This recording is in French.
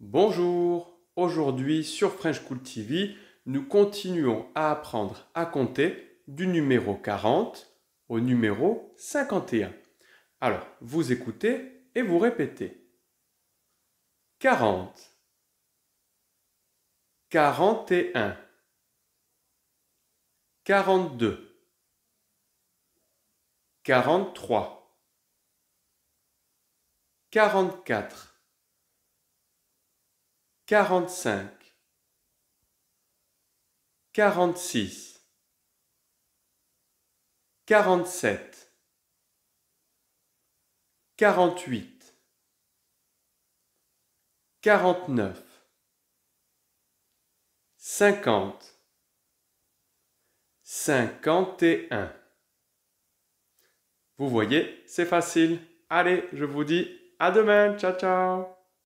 Bonjour, aujourd'hui sur French Cool TV, nous continuons à apprendre à compter du numéro 40 au numéro 51. Alors, vous écoutez et vous répétez. 40 41 42 43 44 quarante-cinq, quarante-six, quarante-sept, quarante-huit, quarante-neuf, cinquante, cinquante et un. Vous voyez, c'est facile. Allez, je vous dis à demain. Ciao, ciao.